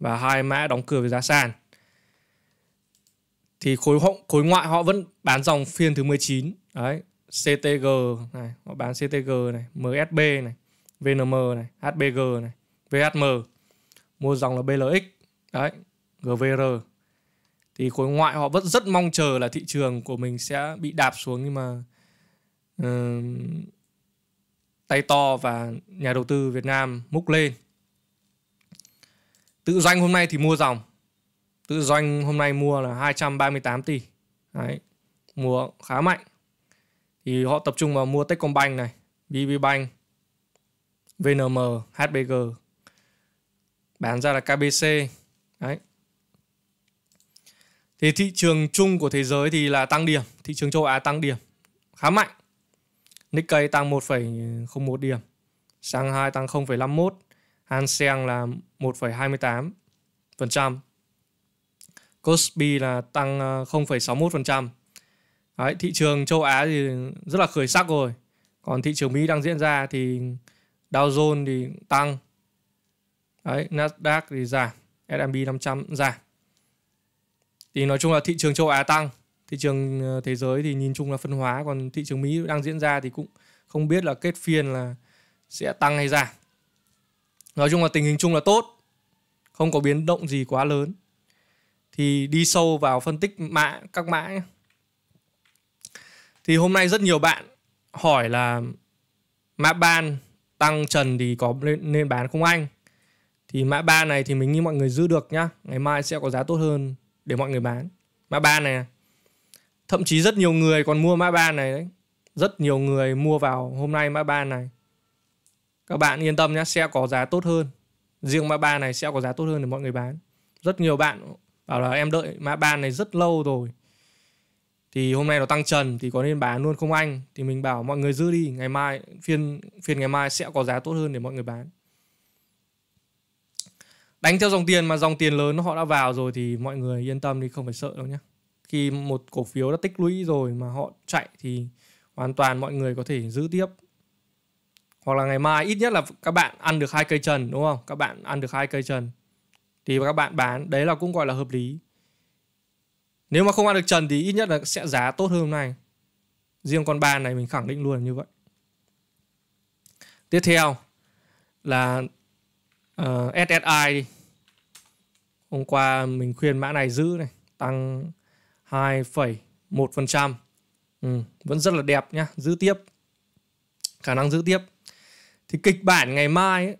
và hai mã đóng cửa về giá sàn. Thì khối hộ, khối ngoại họ vẫn bán dòng phiên thứ 19. Đấy, CTG này, họ bán CTG này, MSB này, VNM này, HBG này, VHM. Mua dòng là BLX. Đấy, GVR. Thì khối ngoại họ vẫn rất mong chờ là thị trường của mình sẽ bị đạp xuống nhưng mà uh, tay to và nhà đầu tư Việt Nam múc lên Tự doanh hôm nay thì mua dòng. Tự doanh hôm nay mua là 238 tỷ. Đấy, mua khá mạnh. Thì họ tập trung vào mua Techcombank này, BBBank, VNM, HBG. Bán ra là KBC. Đấy. Thì thị trường chung của thế giới thì là tăng điểm, thị trường châu Á tăng điểm khá mạnh. Nikkei tăng 1,01 điểm, Shanghai tăng 0,51 Hang Seng là 1,28%. Kospi là tăng 0,61%. Ờ, Đấy, thị trường châu Á thì rất là khởi sắc rồi. Còn thị trường Mỹ đang diễn ra thì Dow Jones thì tăng. Đấy, Nasdaq thì giảm, S&P 500 giảm. Thì nói chung là thị trường châu Á tăng, thị trường ờ, thế giới thì nhìn chung là phân hóa còn thị trường Mỹ đang diễn ra thì cũng không biết là kết phiên là sẽ tăng hay giảm nói chung là tình hình chung là tốt không có biến động gì quá lớn thì đi sâu vào phân tích mã các mã ấy. thì hôm nay rất nhiều bạn hỏi là mã ban tăng trần thì có nên, nên bán không anh thì mã ba này thì mình nghĩ mọi người giữ được nhá ngày mai sẽ có giá tốt hơn để mọi người bán mã ba này à. thậm chí rất nhiều người còn mua mã ba này đấy rất nhiều người mua vào hôm nay mã ba này các bạn yên tâm nhé sẽ có giá tốt hơn riêng mã ba này sẽ có giá tốt hơn để mọi người bán rất nhiều bạn bảo là em đợi mã ba này rất lâu rồi thì hôm nay nó tăng trần thì có nên bán luôn không anh thì mình bảo mọi người giữ đi ngày mai phiên phiên ngày mai sẽ có giá tốt hơn để mọi người bán đánh theo dòng tiền mà dòng tiền lớn họ đã vào rồi thì mọi người yên tâm đi không phải sợ đâu nhé khi một cổ phiếu đã tích lũy rồi mà họ chạy thì hoàn toàn mọi người có thể giữ tiếp hoặc là ngày mai ít nhất là các bạn ăn được hai cây trần đúng không các bạn ăn được hai cây trần thì các bạn bán đấy là cũng gọi là hợp lý nếu mà không ăn được trần thì ít nhất là sẽ giá tốt hơn hôm nay riêng con ba này mình khẳng định luôn như vậy tiếp theo là uh, ờ, SSI đi. hôm qua mình khuyên mã này giữ này tăng 2,1% ừ, vẫn rất là đẹp nhá giữ tiếp khả năng giữ tiếp thì kịch bản ngày mai ấy,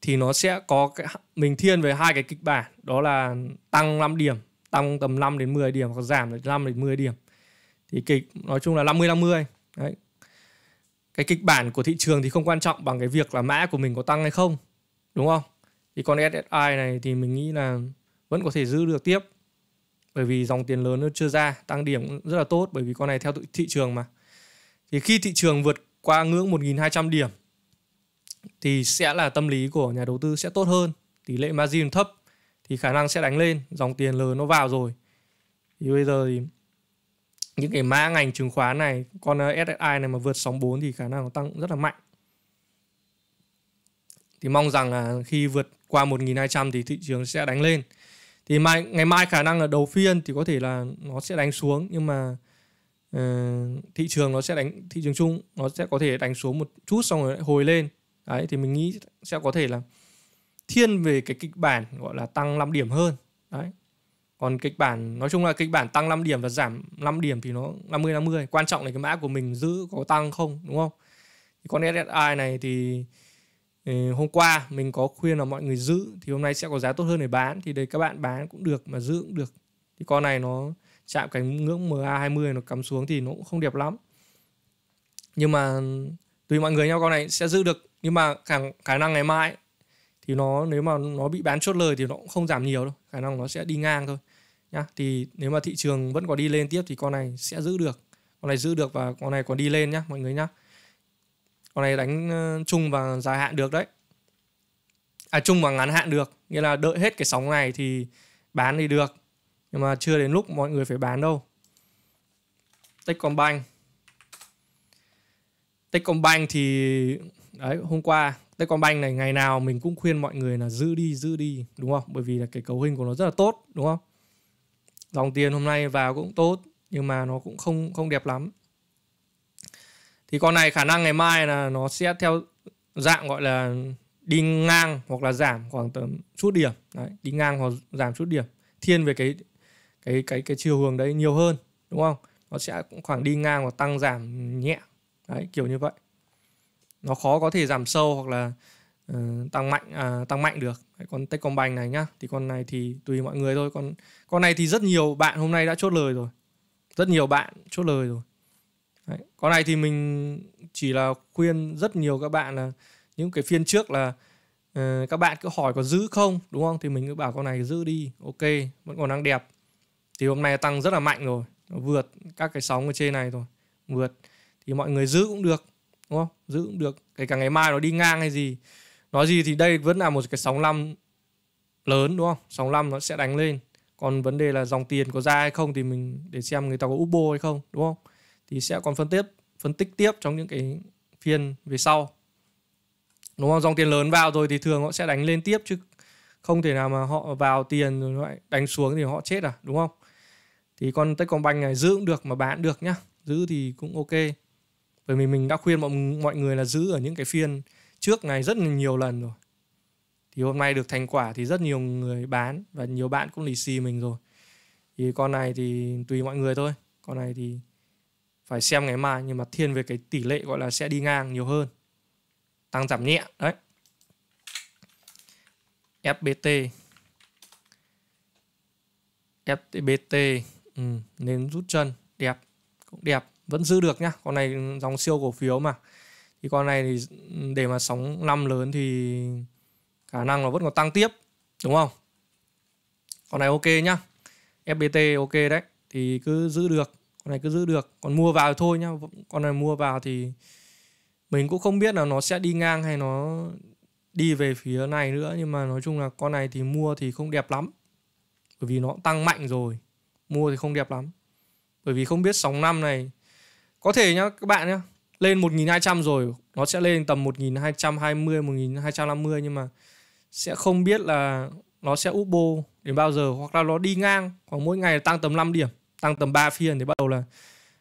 thì nó sẽ có cái, mình thiên về hai cái kịch bản đó là tăng 5 điểm tăng tầm 5 đến 10 điểm hoặc giảm 5 đến 10 điểm thì kịch nói chung là 50 50 đấy cái kịch bản của thị trường thì không quan trọng bằng cái việc là mã của mình có tăng hay không đúng không thì con SSI này thì mình nghĩ là vẫn có thể giữ được tiếp bởi vì dòng tiền lớn nó chưa ra tăng điểm rất là tốt bởi vì con này theo thị trường mà thì khi thị trường vượt qua ngưỡng 1.200 điểm thì sẽ là tâm lý của nhà đầu tư sẽ tốt hơn tỷ lệ margin thấp thì khả năng sẽ đánh lên dòng tiền lớn nó vào rồi thì bây giờ thì những cái mã ngành chứng khoán này con SSI này mà vượt sóng 4 thì khả năng nó tăng cũng rất là mạnh thì mong rằng là khi vượt qua 1.200 thì thị trường sẽ đánh lên thì mai ngày mai khả năng là đầu phiên thì có thể là nó sẽ đánh xuống nhưng mà uh, thị trường nó sẽ đánh thị trường chung nó sẽ có thể đánh xuống một chút xong rồi lại hồi lên đấy thì mình nghĩ sẽ có thể là thiên về cái kịch bản gọi là tăng 5 điểm hơn đấy còn kịch bản nói chung là kịch bản tăng 5 điểm và giảm 5 điểm thì nó 50 50 quan trọng là cái mã của mình giữ có tăng không đúng không thì con SSI này thì ừ, hôm qua mình có khuyên là mọi người giữ thì hôm nay sẽ có giá tốt hơn để bán thì đấy các bạn bán cũng được mà giữ cũng được thì con này nó chạm cái ngưỡng MA20 nó cắm xuống thì nó cũng không đẹp lắm nhưng mà tùy mọi người nhau con này sẽ giữ được nhưng mà càng khả năng ngày mai thì nó nếu mà nó bị bán chốt lời thì nó cũng không giảm nhiều đâu khả năng nó sẽ đi ngang thôi nhá thì nếu mà thị trường vẫn có đi lên tiếp thì con này sẽ giữ được con này giữ được và con này còn đi lên nhá mọi người nhá con này đánh ờ, chung và dài hạn được đấy à chung và ngắn hạn được nghĩa là đợi hết cái sóng này thì bán thì được nhưng mà chưa đến lúc mọi người phải bán đâu Techcombank Techcombank thì đấy hôm qua Techcombank này ngày nào mình cũng khuyên mọi người là giữ đi giữ đi đúng không bởi vì là cái cấu hình của nó rất là tốt đúng không dòng tiền hôm nay vào cũng tốt nhưng mà nó cũng không không đẹp lắm thì con này khả năng ngày mai là nó sẽ theo dạng gọi là đi ngang hoặc là giảm khoảng tầm chút điểm đấy, đi ngang hoặc giảm chút điểm thiên về cái cái cái cái chiều hướng đấy nhiều hơn đúng không nó sẽ cũng khoảng đi ngang và tăng giảm nhẹ đấy kiểu như vậy nó khó có thể giảm sâu hoặc là uh, tăng mạnh à, tăng mạnh được con Techcombank này nhá thì con này thì tùy mọi người thôi con con này thì rất nhiều bạn hôm nay đã chốt lời rồi rất nhiều bạn chốt lời rồi Đấy. con này thì mình chỉ là khuyên rất nhiều các bạn là những cái phiên trước là uh, các bạn cứ hỏi có giữ không đúng không thì mình cứ bảo con này giữ đi ok vẫn còn đang đẹp thì hôm nay tăng rất là mạnh rồi nó vượt các cái sóng ở trên này rồi vượt thì mọi người giữ cũng được đúng không giữ cũng được kể cả ngày mai nó đi ngang hay gì nói gì thì đây vẫn là một cái sóng năm lớn đúng không sóng năm nó sẽ đánh lên còn vấn đề là dòng tiền có ra hay không thì mình để xem người ta có ubo hay không đúng không thì sẽ còn phân tiếp phân tích tiếp trong những cái phiên về sau đúng không dòng tiền lớn vào rồi thì thường họ sẽ đánh lên tiếp chứ không thể nào mà họ vào tiền rồi lại đánh xuống thì họ chết à đúng không thì con banh này giữ cũng được mà bán được nhá giữ thì cũng ok bởi vì mình đã khuyên mọi mọi người là giữ ở những cái phiên trước này rất là nhiều lần rồi thì hôm nay được thành quả thì rất nhiều người bán và nhiều bạn cũng lì xì mình rồi thì con này thì tùy mọi người thôi con này thì phải xem ngày mai nhưng mà thiên về cái tỷ lệ gọi là sẽ đi ngang nhiều hơn tăng giảm nhẹ đấy FBT FBT ừ, nên rút chân đẹp cũng đẹp vẫn giữ được nhá con này dòng siêu cổ phiếu mà thì con này thì để mà sóng năm lớn thì khả năng nó vẫn còn tăng tiếp đúng không con này ok nhá fpt ok đấy thì cứ giữ được con này cứ giữ được còn mua vào thì thôi nhá con này mua vào thì mình cũng không biết là nó sẽ đi ngang hay nó đi về phía này nữa nhưng mà nói chung là con này thì mua thì không đẹp lắm bởi vì nó tăng mạnh rồi mua thì không đẹp lắm bởi vì không biết sóng năm này có thể nhá các bạn nhá lên 1200 rồi nó sẽ lên tầm 1220 1250 nhưng mà sẽ không biết là nó sẽ úp bô đến bao giờ hoặc là nó đi ngang khoảng mỗi ngày tăng tầm 5 điểm tăng tầm 3 phiên thì bắt đầu là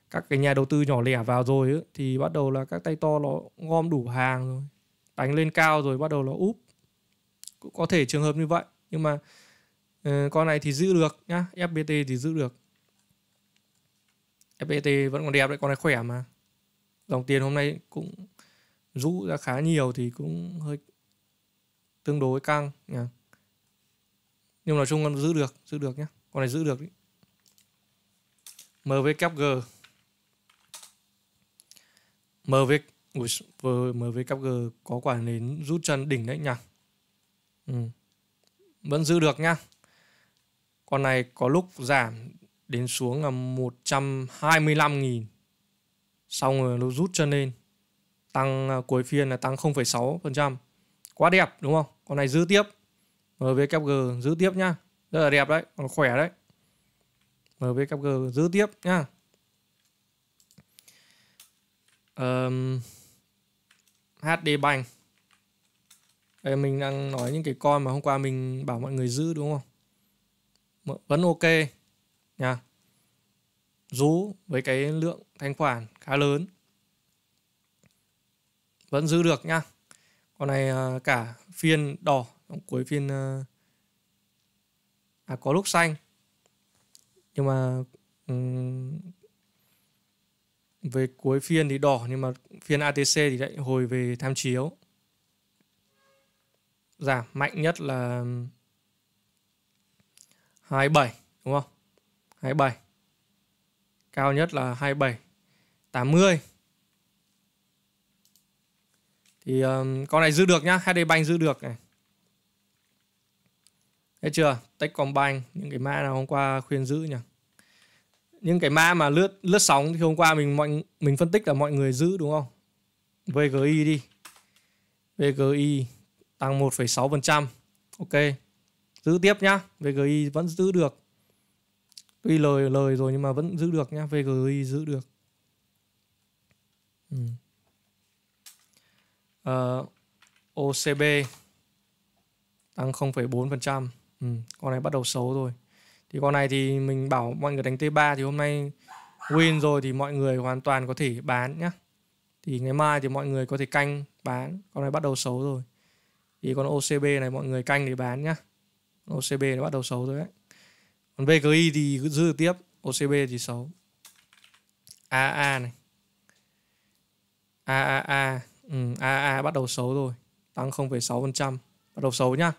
các cái nhà đầu tư nhỏ lẻ vào rồi ấy, thì bắt đầu là các tay to nó gom đủ hàng rồi đánh lên cao rồi bắt đầu nó úp cũng có thể trường hợp như vậy nhưng mà uh, con này thì giữ được nhá FPT thì giữ được FPT vẫn còn đẹp đấy con này khỏe mà dòng tiền hôm nay cũng rũ ra khá nhiều thì cũng hơi tương đối căng nhỉ nhưng nói chung con giữ được giữ được nhé, con này giữ được đấy MVKG MV Ui, MVKG có quả nến rút chân đỉnh đấy nhỉ ừ. vẫn giữ được nhá con này có lúc giảm đến xuống là 125.000 xong rồi nó rút chân lên tăng à, cuối phiên là tăng 0,6% quá đẹp đúng không con này giữ tiếp MVKG giữ tiếp nhá rất là đẹp đấy còn khỏe đấy MVKG giữ tiếp nhá um, HD Bank Đây mình đang nói những cái con mà hôm qua mình bảo mọi người giữ đúng không vẫn ok nha dù với cái lượng thanh khoản khá lớn vẫn giữ được nha con này à, cả phiên đỏ cuối phiên à, à có lúc xanh nhưng mà về cuối phiên thì đỏ nhưng mà phiên ATC thì lại hồi về tham chiếu giảm mạnh nhất là 27 đúng không 27 cao nhất là 27 80 thì um, con này giữ được nhá HD Bank giữ được này Thấy chưa? Techcombank những cái mã nào hôm qua khuyên giữ nhỉ. Những cái mã mà lướt lướt sóng thì hôm qua mình mọi mình phân tích là mọi người giữ đúng không? VGI đi. VGI tăng 1,6%. Ok. Giữ tiếp nhá. VGI vẫn giữ được tuy lời lời rồi nhưng mà vẫn giữ được nhá VGI giữ được ừ. uh, ờ, OCB tăng 0,4% ừ. con này bắt đầu xấu rồi thì con này thì mình bảo mọi người đánh T3 thì hôm nay win rồi thì mọi người hoàn toàn có thể bán nhá thì ngày mai thì mọi người có thể canh bán con này bắt đầu xấu rồi thì con OCB này mọi người canh để bán nhá OCB nó bắt đầu xấu rồi đấy còn BGI thì cứ giữ tiếp OCB thì xấu AA này AAA ừ, AAA bắt đầu xấu rồi tăng 0,6% bắt đầu xấu nhá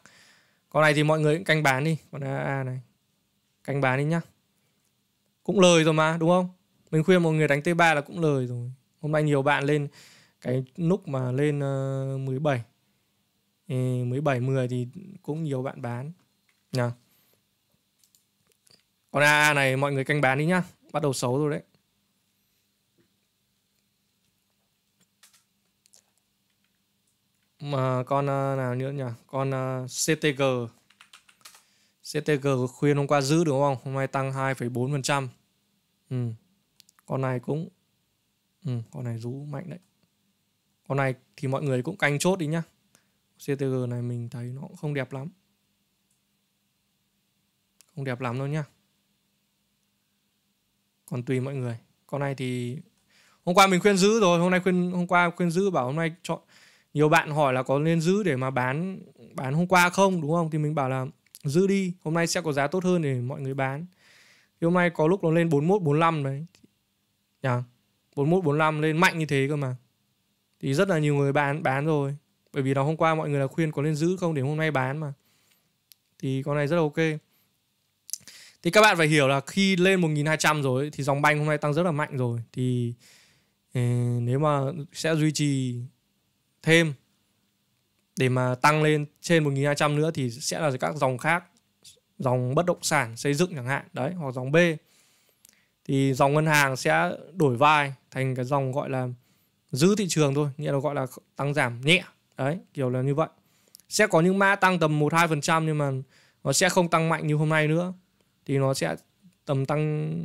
con này thì mọi người cũng canh bán đi con AA này canh bán đi nhá cũng lời rồi mà đúng không mình khuyên mọi người đánh T3 là cũng lời rồi hôm nay nhiều bạn lên cái nút mà lên uh, 17 17 10 thì cũng nhiều bạn bán nha con AA này mọi người canh bán đi nhá. Bắt đầu xấu rồi đấy. Mà con à, nào nữa nhỉ? Con à, CTG. CTG khuyên hôm qua giữ đúng không? Hôm nay tăng 2,4%. Ừ. Con này cũng ừ, con này rú mạnh đấy. Con này thì mọi người cũng canh chốt đi nhá. CTG này mình thấy nó cũng không đẹp lắm. Không đẹp lắm đâu nhá còn tùy mọi người con này thì hôm qua mình khuyên giữ rồi hôm nay khuyên hôm qua khuyên giữ bảo hôm nay chọn nhiều bạn hỏi là có nên giữ để mà bán bán hôm qua không đúng không thì mình bảo là giữ đi hôm nay sẽ có giá tốt hơn để mọi người bán thì hôm nay có lúc nó lên 41 45 đấy nhỉ yeah. 41 45 lên mạnh như thế cơ mà thì rất là nhiều người bán bán rồi bởi vì là hôm qua mọi người là khuyên có nên giữ không để hôm nay bán mà thì con này rất là ok thì các bạn phải hiểu là khi lên 1200 rồi thì dòng banh hôm nay tăng rất là mạnh rồi thì ờ, nếu mà sẽ duy trì thêm để mà tăng lên trên 1200 nữa thì sẽ là các dòng khác dòng bất động sản xây dựng chẳng hạn đấy hoặc dòng B thì dòng ngân hàng sẽ đổi vai thành cái dòng gọi là giữ thị trường thôi nghĩa là gọi là tăng giảm nhẹ đấy kiểu là như vậy sẽ có những mã tăng tầm một hai phần trăm nhưng mà nó sẽ không tăng mạnh như hôm nay nữa thì nó sẽ tầm tăng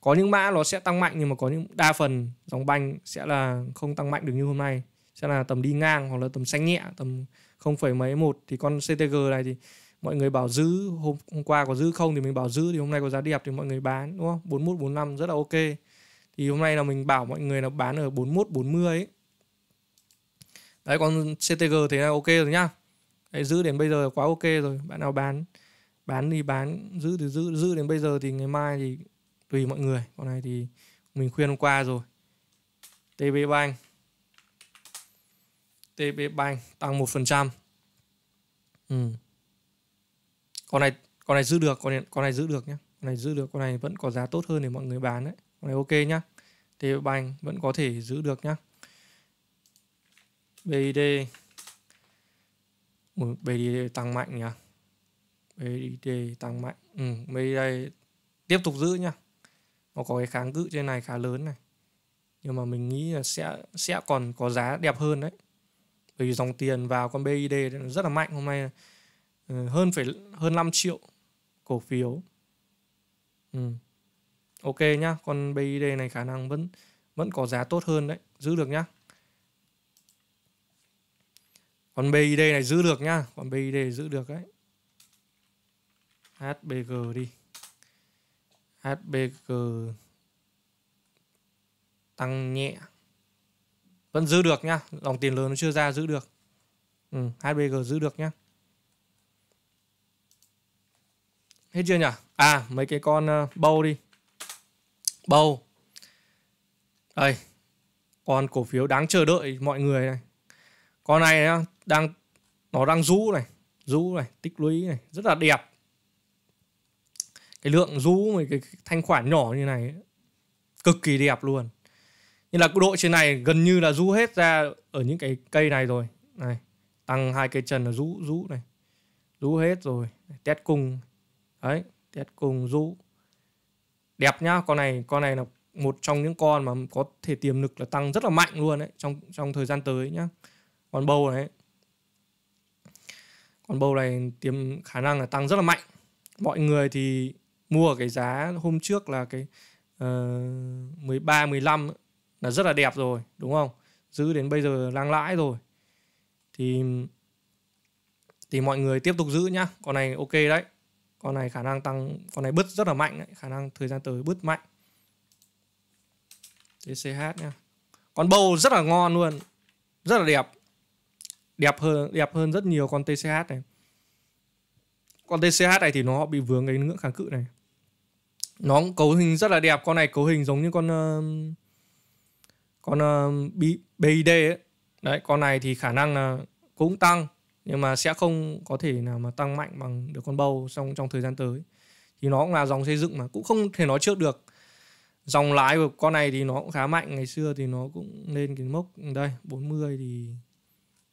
có những mã nó sẽ tăng mạnh nhưng mà có những đa phần dòng banh sẽ là không tăng mạnh được như hôm nay sẽ là tầm đi ngang hoặc là tầm xanh nhẹ tầm không phẩy mấy một thì con CTG này thì mọi người bảo giữ hôm, hôm qua có giữ không thì mình bảo giữ thì hôm nay có giá đẹp thì mọi người bán đúng không 41 45 rất là ok thì hôm nay là mình bảo mọi người là bán ở 41 40 ấy. đấy con CTG thế là ok rồi nhá đấy, giữ đến bây giờ là quá ok rồi bạn nào bán bán thì bán giữ thì giữ giữ đến bây giờ thì ngày mai thì tùy mọi người con này thì mình khuyên hôm qua rồi TB Bank TB Bank tăng 1% ừ. con này con này giữ được con này, con này giữ được nhé con này giữ được con này vẫn có giá tốt hơn để mọi người bán đấy con này ok nhá TB Bank vẫn có thể giữ được nhá BID Ủa, BID tăng mạnh nhỉ BID tăng mạnh ừ, BIT tiếp tục giữ nhá. nó có cái kháng cự trên này khá lớn này nhưng mà mình nghĩ là sẽ sẽ còn có giá đẹp hơn đấy bởi vì dòng tiền vào con BID rất là mạnh hôm nay ừ, hơn phải hơn 5 triệu cổ phiếu ừ. ok nhá con BID này khả năng vẫn vẫn có giá tốt hơn đấy giữ được nhá con BID này giữ được nhá con BID giữ được đấy HBG đi HBG tăng nhẹ vẫn giữ được nhá dòng tiền lớn nó chưa ra giữ được ừ, HBG giữ được nhá hết chưa nhỉ à mấy cái con uh, ờ, bâu đi bâu đây con cổ phiếu đáng chờ đợi mọi người này con này đang nó đang rũ này rũ này tích lũy này rất là đẹp cái lượng rũ mấy cái thanh khoản nhỏ như này cực kỳ đẹp luôn như là độ trên này gần như là rũ hết ra ở những cái cây này rồi này tăng hai cây chân là rũ rũ này rũ hết rồi Tét cung đấy tét cung rũ đẹp nhá con này con này là một trong những con mà có thể tiềm lực là tăng rất là mạnh luôn đấy trong trong thời gian tới nhá con bầu này con bầu này tiềm khả năng là tăng rất là mạnh mọi người thì mua ở cái giá hôm trước là cái uh, 13 15 là rất là đẹp rồi đúng không giữ đến bây giờ đang lãi rồi thì thì mọi người tiếp tục giữ nhá con này ok đấy con này khả năng tăng con này bứt rất là mạnh đấy. khả năng thời gian tới bứt mạnh TCH nha con bầu rất là ngon luôn rất là đẹp đẹp hơn đẹp hơn rất nhiều con TCH này con TCH này thì nó bị vướng cái ngưỡng kháng cự này nó cũng cấu hình rất là đẹp con này cấu hình giống như con uh, con uh, ờ, BID ấy đấy con này thì khả năng là cũng tăng nhưng mà sẽ không có thể nào mà tăng mạnh bằng được con bầu trong trong thời gian tới thì nó cũng là dòng xây dựng mà cũng không thể nói trước được dòng lái của con này thì nó cũng khá mạnh ngày xưa thì nó cũng lên cái mốc đây 40 thì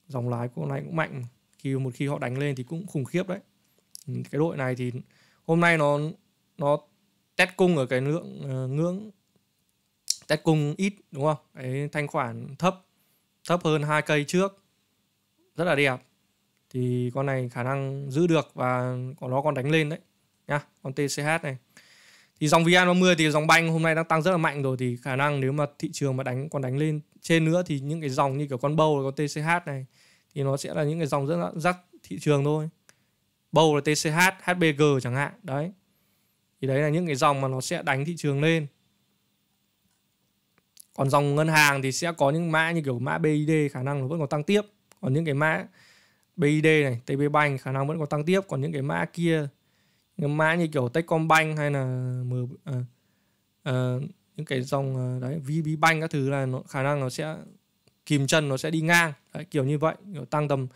dòng lái của con này cũng mạnh khi một khi họ đánh lên thì cũng khủng khiếp đấy cái đội này thì hôm nay nó nó test cung ở cái lượng uh, ngưỡng test cung ít đúng không cái thanh khoản thấp thấp hơn hai cây trước rất là đẹp thì con này khả năng giữ được và có nó còn đánh lên đấy nhá con TCH này thì dòng VN30 thì dòng banh hôm nay đang tăng rất là mạnh rồi thì khả năng nếu mà thị trường mà đánh còn đánh lên trên nữa thì những cái dòng như kiểu con bầu con TCH này thì nó sẽ là những cái dòng rất là rắc thị trường thôi bầu là TCH HBG chẳng hạn đấy thì đấy là những cái dòng mà nó sẽ đánh thị trường lên còn dòng ngân hàng thì sẽ có những mã như kiểu mã BID khả năng nó vẫn còn tăng tiếp còn những cái mã BID này TB Bank khả năng vẫn còn tăng tiếp còn những cái mã kia những mã như kiểu Techcombank hay là M, à, à, những cái dòng à, đấy VB Bank các thứ là nó, khả năng nó sẽ kìm chân nó sẽ đi ngang đấy, kiểu như vậy kiểu tăng tầm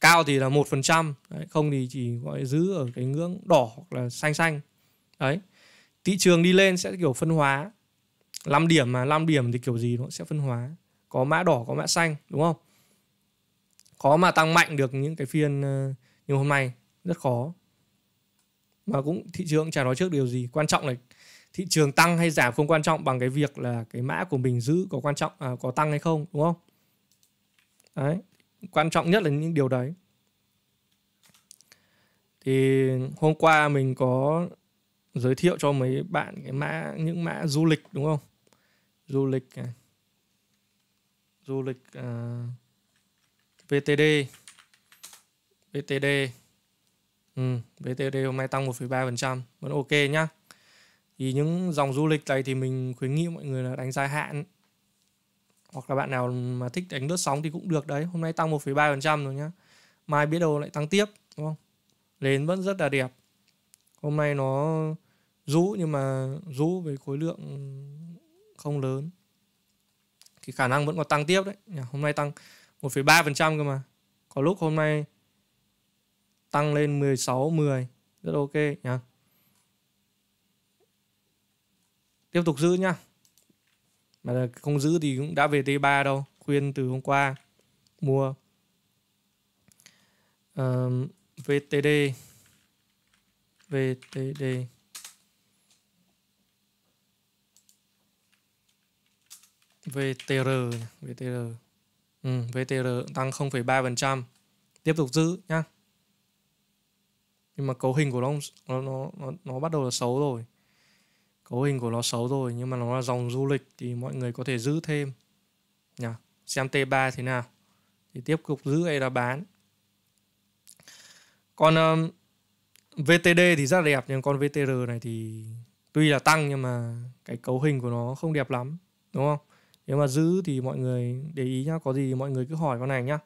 cao thì là một phần trăm không thì chỉ gọi giữ ở cái ngưỡng đỏ hoặc là xanh xanh đấy thị trường đi lên sẽ kiểu phân hóa 5 điểm mà 5 điểm thì kiểu gì nó sẽ phân hóa có mã đỏ có mã xanh đúng không khó mà tăng mạnh được những cái phiên ờ, như hôm nay rất khó mà cũng thị trường chả nói trước điều gì quan trọng là thị trường tăng hay giảm không quan trọng bằng cái việc là cái mã của mình giữ có quan trọng à, có tăng hay không đúng không đấy quan trọng nhất là những điều đấy thì hôm qua mình có giới thiệu cho mấy bạn cái mã những mã du lịch đúng không du lịch à, du lịch uh, à, VTD VTD ừ, VTD hôm nay tăng 1,3% vẫn ok nhá thì những dòng du lịch này thì mình khuyến nghị mọi người là đánh dài hạn hoặc là bạn nào mà thích đánh lướt sóng thì cũng được đấy hôm nay tăng 1,3% rồi nhá mai biết đâu lại tăng tiếp đúng không lên vẫn rất là đẹp hôm nay nó rũ nhưng mà rũ về khối lượng không lớn thì khả năng vẫn còn tăng tiếp đấy hôm nay tăng 1,3% cơ mà có lúc hôm nay tăng lên 16 10 rất ok nhá tiếp tục giữ nhá mà không giữ thì cũng đã về T3 đâu khuyên từ hôm qua mua uh, ờ, VTD VTD VTR VTR ừ, VTR tăng 0,3% tiếp tục giữ nhá nhưng mà cấu hình của nó nó nó nó, bắt đầu là xấu rồi cấu hình của nó xấu rồi nhưng mà nó là dòng du lịch thì mọi người có thể giữ thêm nhá xem T3 thế nào thì tiếp tục giữ hay là bán còn um, VTD thì rất là đẹp nhưng con VTR này thì tuy là tăng nhưng mà cái cấu hình của nó không đẹp lắm đúng không nếu mà giữ thì mọi người để ý nhá có gì mọi người cứ hỏi con này nhá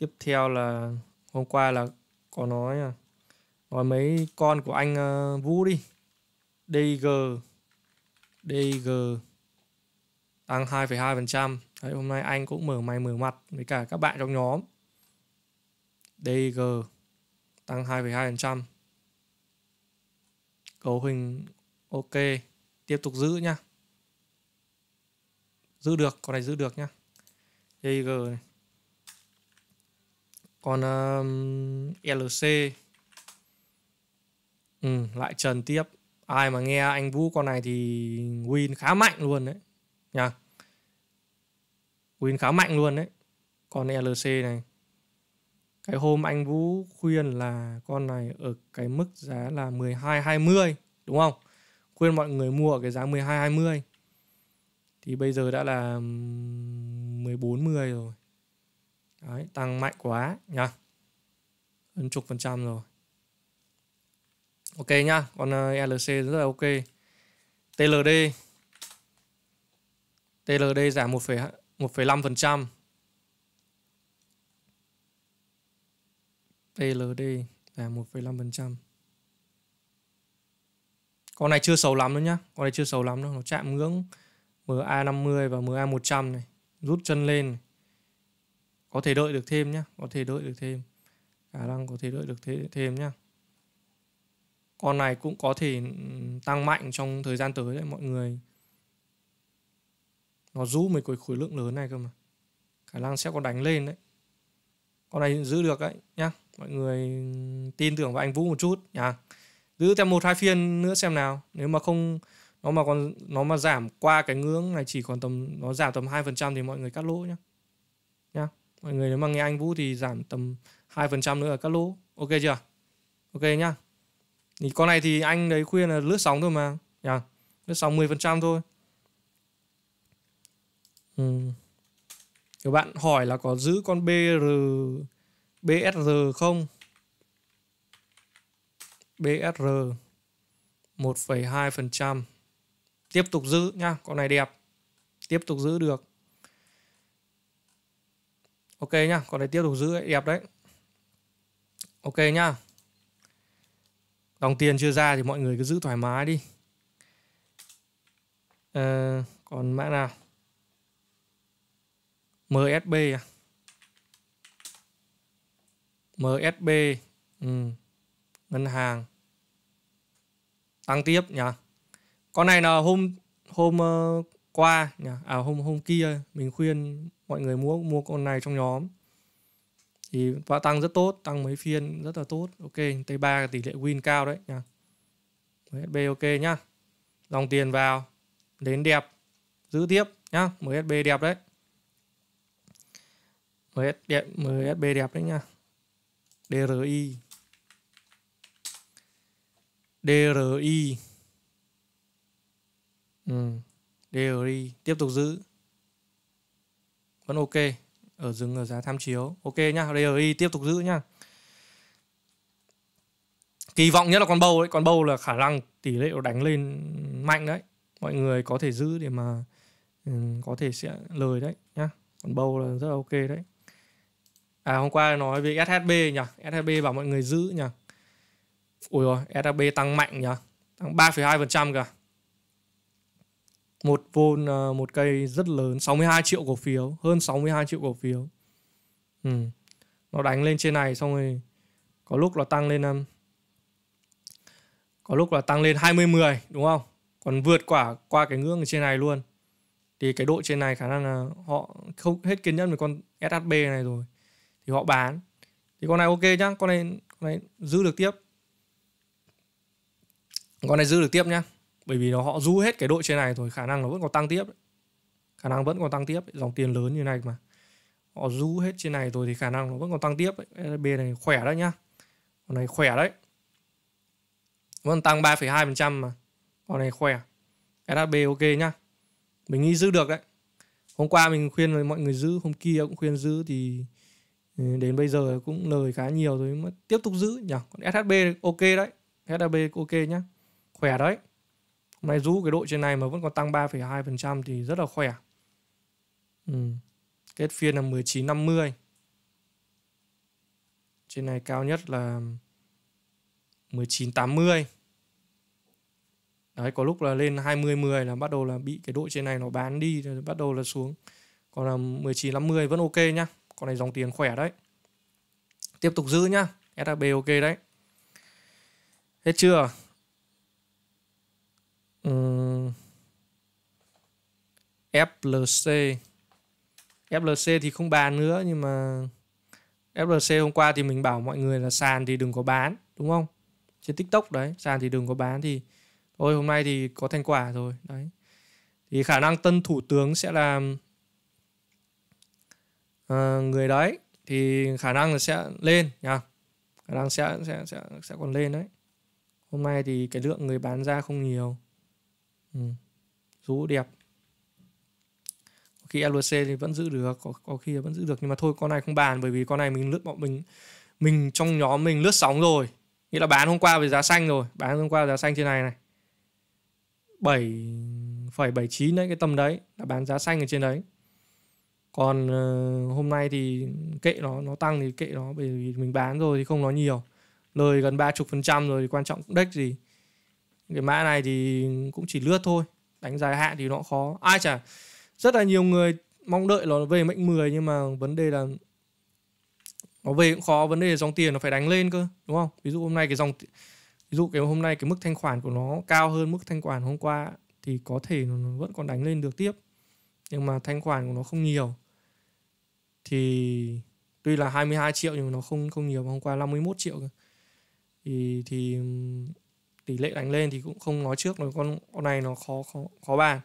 tiếp theo là hôm qua là có nói à, nói mấy con của anh uh, Vũ đi DG DG tăng 2,2% Đấy, hôm nay anh cũng mở mày mở mặt với cả các bạn trong nhóm DG tăng 2,2% cấu hình ok tiếp tục giữ nhá giữ được con này giữ được nhá DG này còn um, LC ừ, lại trần tiếp ai mà nghe anh Vũ con này thì win khá mạnh luôn đấy nhá win khá mạnh luôn đấy con LC này cái hôm anh Vũ khuyên là con này ở cái mức giá là 12 20 đúng không? Khuyên mọi người mua ở cái giá 12 20 thì bây giờ đã là 14 10 rồi Đấy, tăng mạnh quá nhá hơn chục phần trăm rồi ok nhá con ờ, LC rất là ok TLD TLD giảm 1,5% TLD giảm 1,5% Con này chưa xấu lắm đâu nhá Con này chưa xấu lắm đâu Nó chạm ngưỡng MA50 và MA100 này rút chân lên này. có thể đợi được thêm nhé có thể đợi được thêm khả năng có thể đợi được thế, thêm nhé con này cũng có thể ừ, tăng mạnh trong thời gian tới đấy mọi người nó rũ mấy khối khối lượng lớn này cơ mà khả năng sẽ có đánh lên đấy con này giữ được đấy nhá mọi người ừ, tin tưởng vào anh vũ một chút nhá giữ thêm một hai phiên nữa xem nào nếu mà không nó mà còn nó mà giảm qua cái ngưỡng này chỉ còn tầm nó giảm tầm 2% thì mọi người cắt lỗ nhá nhá mọi người nếu mà nghe anh Vũ thì giảm tầm 2% nữa là cắt lỗ ok chưa ok nhá thì con này thì anh đấy khuyên là lướt sóng thôi mà nhá lướt sóng 10% thôi ừ. các bạn hỏi là có giữ con BR BSR không BSR 1,2% tiếp tục giữ nha con này đẹp tiếp tục giữ được ok nhá con này tiếp tục giữ đẹp đấy ok nhá đồng tiền chưa ra thì mọi người cứ giữ thoải mái đi ờ, à, còn mã nào msb à msb ừ. ngân hàng tăng tiếp nhỉ con này là hôm hôm uh, qua nhỉ? à hôm hôm kia mình khuyên mọi người mua mua con này trong nhóm thì và tăng rất tốt tăng mấy phiên rất là tốt ok t 3 tỷ lệ win cao đấy nhá msb ok nhá dòng tiền vào đến đẹp giữ tiếp nhá msb đẹp đấy MS msb đẹp đấy nhá dri DRI Ừ. đi tiếp tục giữ. Vẫn ok. Ở dừng ở giá tham chiếu. Ok nhá, Diary tiếp tục giữ nhá. Kỳ vọng nhất là con bầu đấy, con bầu là khả năng tỷ lệ nó đánh lên mạnh đấy. Mọi người có thể giữ để mà ừ, có thể sẽ lời đấy nhá. Con bầu là rất là ok đấy. À hôm qua nói về SHB nhỉ, SHB bảo mọi người giữ nhỉ. Ui rồi, SHB tăng mạnh nhỉ, tăng 3,2% cả một vôn ờ, một cây rất lớn 62 triệu cổ phiếu hơn 62 triệu cổ phiếu ừ. nó đánh lên trên này xong rồi có lúc là tăng lên có lúc là tăng lên 20 10 đúng không còn vượt quả qua cái ngưỡng ở trên này luôn thì cái độ trên này khả năng là họ không hết kiên nhẫn với con SHB này rồi thì họ bán thì con này ok nhá con này, con này giữ được tiếp con này giữ được tiếp nhá bởi vì nó họ du hết cái đội trên này rồi khả năng nó vẫn còn tăng tiếp khả năng vẫn còn tăng tiếp dòng tiền lớn như này mà họ du hết trên này rồi thì khả năng nó vẫn còn tăng tiếp đấy. SB này khỏe đấy nhá con này khỏe đấy vẫn tăng 3,2% mà con này khỏe SHB ok nhá mình nghĩ giữ được đấy hôm qua mình khuyên mọi người giữ hôm kia cũng khuyên giữ thì ừ, đến bây giờ cũng lời khá nhiều rồi mà tiếp tục giữ nhỉ còn SHB ok đấy SHB ok nhá khỏe đấy Hôm nay cái độ trên này mà vẫn còn tăng 3,2% thì rất là khỏe. Ừ. Kết phiên là 19,50. Trên này cao nhất là 19,80. Đấy, có lúc là lên 20-10 là bắt đầu là bị cái độ trên này nó bán đi, rồi bắt đầu là xuống. Còn là 19-50 vẫn ok nhá. Con này dòng tiền khỏe đấy. Tiếp tục giữ nhá. SHB ok đấy. Hết chưa? FLC FLC thì không bàn nữa nhưng mà FLC hôm qua thì mình bảo mọi người là sàn thì đừng có bán đúng không trên TikTok đấy sàn thì đừng có bán thì thôi hôm nay thì có thành quả rồi đấy thì khả năng tân thủ tướng sẽ là uh, người đấy thì khả năng là sẽ lên nha khả năng sẽ sẽ sẽ sẽ còn lên đấy hôm nay thì cái lượng người bán ra không nhiều ừ. rú đẹp khi LVC thì vẫn giữ được có, có khi vẫn giữ được nhưng mà thôi con này không bàn bởi vì con này mình lướt bọn mình mình trong nhóm mình lướt sóng rồi nghĩa là bán hôm qua về giá xanh rồi bán hôm qua giá xanh trên này này bảy bảy phẩy chín đấy cái tầm đấy là bán giá xanh ở trên đấy còn uh, hôm nay thì kệ nó nó tăng thì kệ nó bởi vì mình bán rồi thì không nói nhiều lời gần ba phần trăm rồi thì quan trọng cũng đếch gì cái mã này thì cũng chỉ lướt thôi đánh dài hạn thì nó khó ai chả rất là nhiều người mong đợi nó về mệnh 10 nhưng mà vấn đề là nó về cũng khó vấn đề là dòng tiền nó phải đánh lên cơ đúng không ví dụ hôm nay cái dòng ví dụ cái hôm nay cái mức thanh khoản của nó cao hơn mức thanh khoản hôm qua thì có thể nó vẫn còn đánh lên được tiếp nhưng mà thanh khoản của nó không nhiều thì tuy là 22 triệu nhưng mà nó không không nhiều hôm qua 51 triệu cơ. thì thì tỷ lệ đánh lên thì cũng không nói trước rồi con con này nó khó khó khó bàn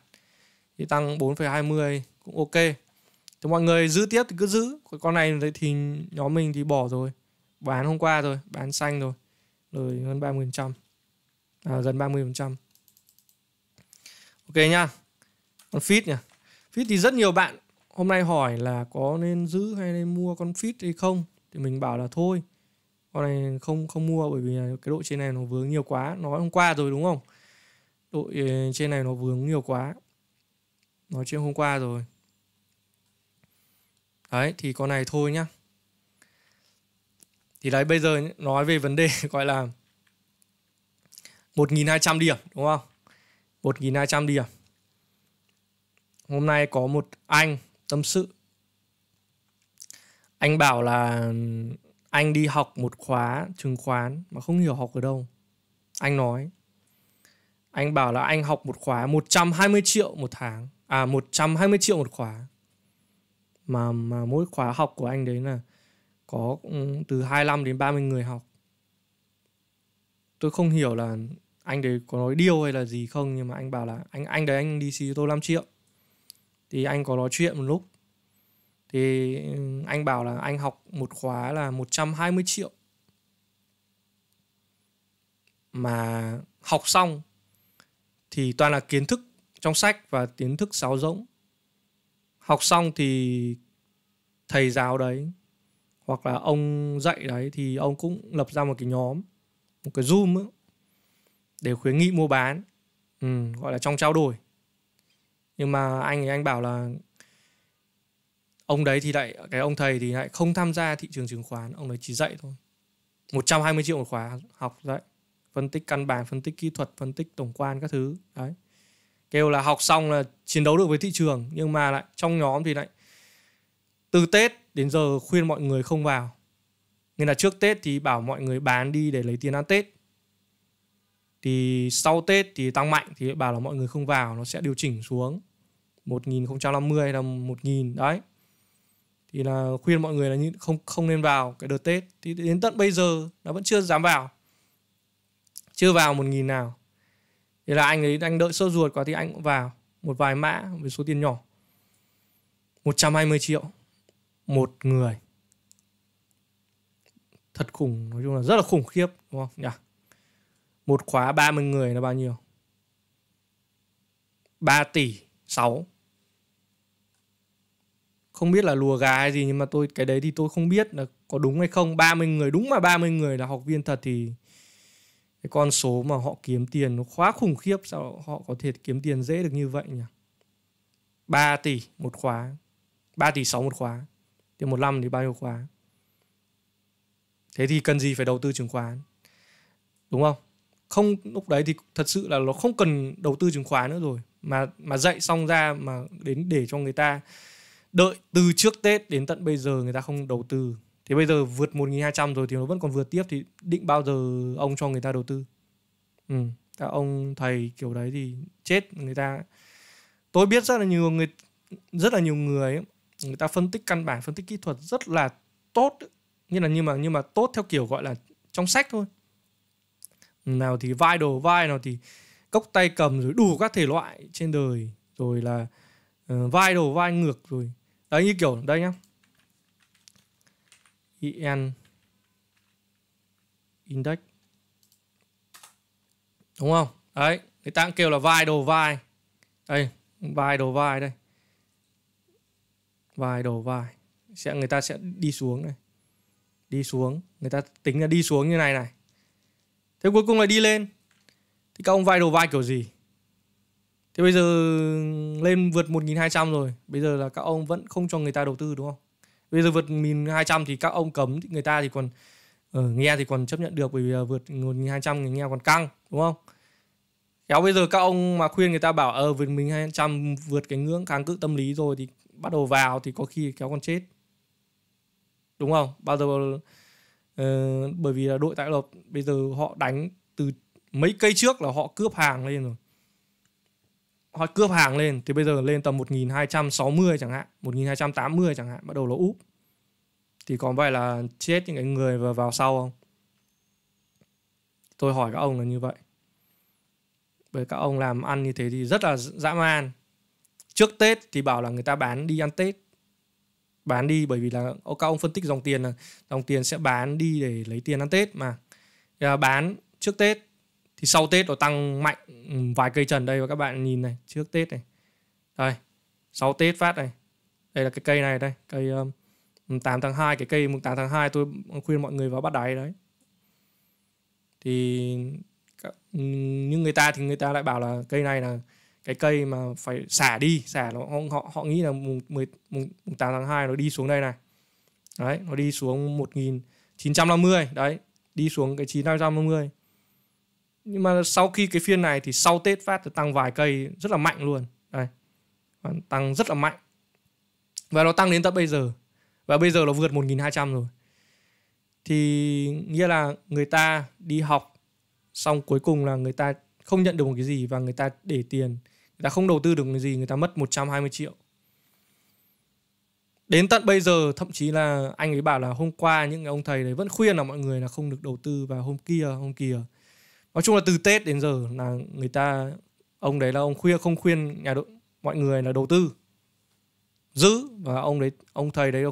thì tăng 4,20 cũng ok thì mọi người giữ tiếp thì cứ giữ còn con này thì nhóm mình thì bỏ rồi bán hôm qua rồi bán xanh rồi rồi hơn 30 phần trăm à, gần 30 phần trăm ok nha con fit nhỉ fit thì rất nhiều bạn hôm nay hỏi là có nên giữ hay nên mua con fit hay không thì mình bảo là thôi con này không không mua bởi vì cái độ trên này nó vướng nhiều quá nói hôm qua rồi đúng không đội ờ, trên này nó vướng nhiều quá nói chuyện hôm qua rồi đấy thì con này thôi nhá thì đấy bây giờ nói về vấn đề gọi là 1.200 điểm đúng không 1.200 điểm hôm nay có một anh tâm sự anh bảo là anh đi học một khóa chứng khoán mà không hiểu học ở đâu anh nói anh bảo là anh học một khóa 120 triệu một tháng à 120 triệu một khóa mà mà mỗi khóa học của anh đấy là có ừ, từ 25 đến 30 người học tôi không hiểu là anh đấy có nói điêu hay là gì không nhưng mà anh bảo là anh anh đấy anh đi xì tôi 5 triệu thì anh có nói chuyện một lúc thì ừ, anh bảo là anh học một khóa là 120 triệu mà học xong thì toàn là kiến thức trong sách và kiến thức sáo rỗng học xong thì thầy giáo đấy hoặc là ông dạy đấy thì ông cũng lập ra một cái nhóm một cái zoom ấy, để khuyến nghị mua bán ừ, gọi là trong trao đổi nhưng mà anh ấy anh bảo là ông đấy thì lại cái ông thầy thì lại không tham gia thị trường chứng khoán ông ấy chỉ dạy thôi 120 triệu một khóa học dạy phân tích căn bản phân tích kỹ thuật phân tích tổng quan các thứ đấy kêu là học xong là chiến đấu được với thị trường nhưng mà lại trong nhóm thì lại từ tết đến giờ khuyên mọi người không vào nên là trước tết thì bảo mọi người bán đi để lấy tiền ăn tết thì sau tết thì tăng mạnh thì bảo là mọi người không vào nó sẽ điều chỉnh xuống 1050 hay là 1000 đấy thì là khuyên mọi người là không không nên vào cái đợt Tết thì đến tận bây giờ nó vẫn chưa dám vào chưa vào một nghìn nào thế là anh ấy anh đợi sốt ruột quá thì anh cũng vào một vài mã với số tiền nhỏ 120 triệu một người thật khủng nói chung là rất là khủng khiếp đúng không nhỉ một khóa 30 người là bao nhiêu 3 tỷ 6 không biết là lùa gà hay gì nhưng mà tôi cái đấy thì tôi không biết là có đúng hay không 30 người đúng mà 30 người là học viên thật thì cái con số mà họ kiếm tiền nó quá khủng khiếp sao họ có thể kiếm tiền dễ được như vậy nhỉ 3 tỷ một khóa 3 tỷ 6 một khóa thì một năm thì bao nhiêu khóa thế thì cần gì phải đầu tư chứng khoán đúng không không lúc đấy thì thật sự là nó không cần đầu tư chứng khoán nữa rồi mà mà dạy xong ra mà đến để cho người ta đợi từ trước Tết đến tận bây giờ người ta không đầu tư thì bây giờ vượt 1.200 rồi thì nó vẫn còn vượt tiếp thì định bao giờ ông cho người ta đầu tư? Ừ, các ông thầy kiểu đấy thì chết người ta. Tôi biết rất là nhiều người rất là nhiều người người ta phân tích căn bản, phân tích kỹ thuật rất là tốt như là nhưng mà nhưng mà tốt theo kiểu gọi là trong sách thôi. Nào thì vai đồ vai nào thì cốc tay cầm rồi đủ các thể loại trên đời rồi là uh, vai đồ vai ngược rồi đấy như kiểu đây nhá in e index đúng không đấy người ta cũng kêu là vai đồ vai đây vai đồ vai đây vai đồ vai sẽ người ta sẽ đi xuống này đi xuống người ta tính là đi xuống như này này thế cuối cùng là đi lên thì các ông vai đồ vai kiểu gì thế bây giờ lên vượt 1.200 rồi bây giờ là các ông vẫn không cho người ta đầu tư đúng không bây giờ vượt hai trăm thì các ông cấm thì người ta thì còn uh, nghe thì còn chấp nhận được bởi vì vượt uh, hai trăm người nghe còn căng đúng không kéo bây giờ các ông mà khuyên người ta bảo ờ vượt hai trăm vượt cái ngưỡng kháng cự tâm lý rồi thì bắt đầu vào thì có khi kéo còn chết đúng không bao giờ uh, bởi vì là đội tại lộc bây giờ họ đánh từ mấy cây trước là họ cướp hàng lên rồi họ cướp hàng lên thì bây giờ lên tầm 1260 chẳng hạn 1280 chẳng hạn bắt đầu nó úp thì có vậy là chết những cái người vào, vào sau không tôi hỏi các ông là như vậy bởi các ông làm ăn như thế thì rất là dã man trước tết thì bảo là người ta bán đi ăn tết bán đi bởi vì là các ông phân tích dòng tiền là dòng tiền sẽ bán đi để lấy tiền ăn tết mà bán trước tết thì sau Tết nó tăng mạnh ừ, vài cây trần đây và các bạn nhìn này trước Tết này đây sau Tết phát này đây là cái cây này đây cây um, 8 tháng 2 cái cây 8 tháng 2 tôi khuyên mọi người vào bắt đáy đấy thì ừ, những người ta thì người ta lại bảo là cây này là cái cây mà phải xả đi xả nó họ họ nghĩ là mùng 10 mùng 8 tháng 2 nó đi xuống đây này đấy nó đi xuống 1950 đấy đi xuống cái 950 nhưng mà sau khi cái phiên này thì sau tết phát thì tăng vài cây rất là mạnh luôn đây tăng rất là mạnh và nó tăng đến tận bây giờ và bây giờ nó vượt 1.200 rồi thì nghĩa là người ta đi học xong cuối cùng là người ta không nhận được một cái gì và người ta để tiền người ta không đầu tư được cái gì người ta mất 120 triệu đến tận bây giờ thậm chí là anh ấy bảo là hôm qua những ông thầy đấy vẫn khuyên là mọi người là không được đầu tư và hôm kia hôm kia nói chung là từ tết đến giờ là người ta ông đấy là ông khuya không khuyên nhà đội mọi người là đầu tư giữ và ông đấy ông thầy đấy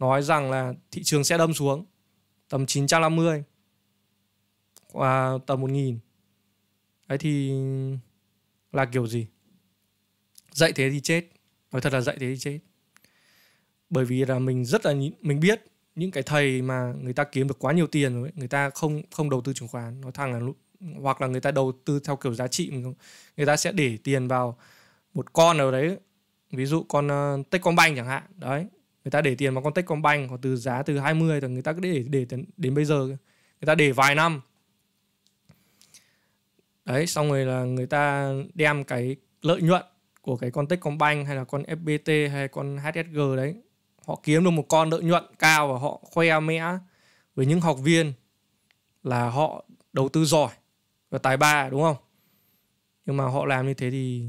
nói rằng là thị trường sẽ đâm xuống tầm 950 và tầm 1000 đấy thì là kiểu gì dạy thế thì chết nói thật là dạy thế thì chết bởi vì là mình rất là mình biết những cái thầy mà người ta kiếm được quá nhiều tiền rồi ấy, người ta không không đầu tư chứng khoán nói thẳng là hoặc là người ta đầu tư theo kiểu giá trị người ta sẽ để tiền vào một con nào đấy ví dụ con uh, Techcombank chẳng hạn đấy người ta để tiền vào con Techcombank còn từ giá từ 20 thì người ta cứ để để đến, đến bây giờ người ta để vài năm đấy xong rồi là người ta đem cái lợi nhuận của cái con Techcombank hay là con FPT hay con HSG đấy họ kiếm được một con lợi nhuận cao và họ khoe mẽ với những học viên là họ đầu tư giỏi và tài ba đúng không nhưng mà họ làm như thế thì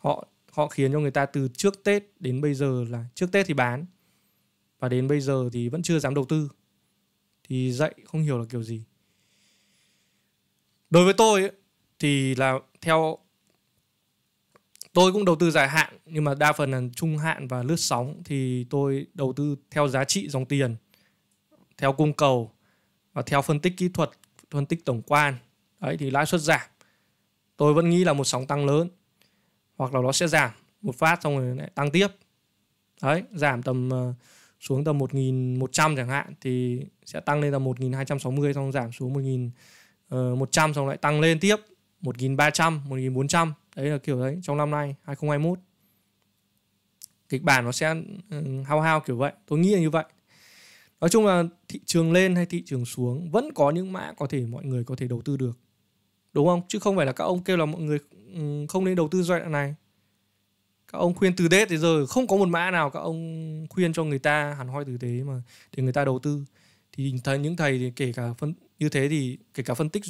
họ họ khiến cho người ta từ trước tết đến bây giờ là trước tết thì bán và đến bây giờ thì vẫn chưa dám đầu tư thì dạy không hiểu là kiểu gì đối với tôi thì là theo tôi cũng đầu tư dài hạn nhưng mà đa phần là trung hạn và lướt sóng thì tôi đầu tư theo giá trị dòng tiền theo cung cầu và theo phân tích kỹ thuật phân tích tổng quan đấy thì lãi suất giảm tôi vẫn nghĩ là một sóng tăng lớn hoặc là nó sẽ giảm một phát xong rồi lại tăng tiếp đấy giảm tầm ờ, xuống tầm 1.100 chẳng hạn thì sẽ tăng lên là 1.260 xong giảm xuống 1.100 ờ, xong lại tăng lên tiếp 1.300, 1.400 đấy là kiểu đấy trong năm nay 2021 kịch bản nó sẽ ừ, hao hao kiểu vậy tôi nghĩ là như vậy nói chung là thị trường lên hay thị trường xuống vẫn có những mã có thể mọi người có thể đầu tư được đúng không chứ không phải là các ông kêu là mọi người ừ, không nên đầu tư giai đoạn này các ông khuyên từ tết thì giờ không có một mã nào các ông khuyên cho người ta hẳn hoi tử tế mà để người ta đầu tư thì những thầy thì kể cả phân như thế thì kể cả phân tích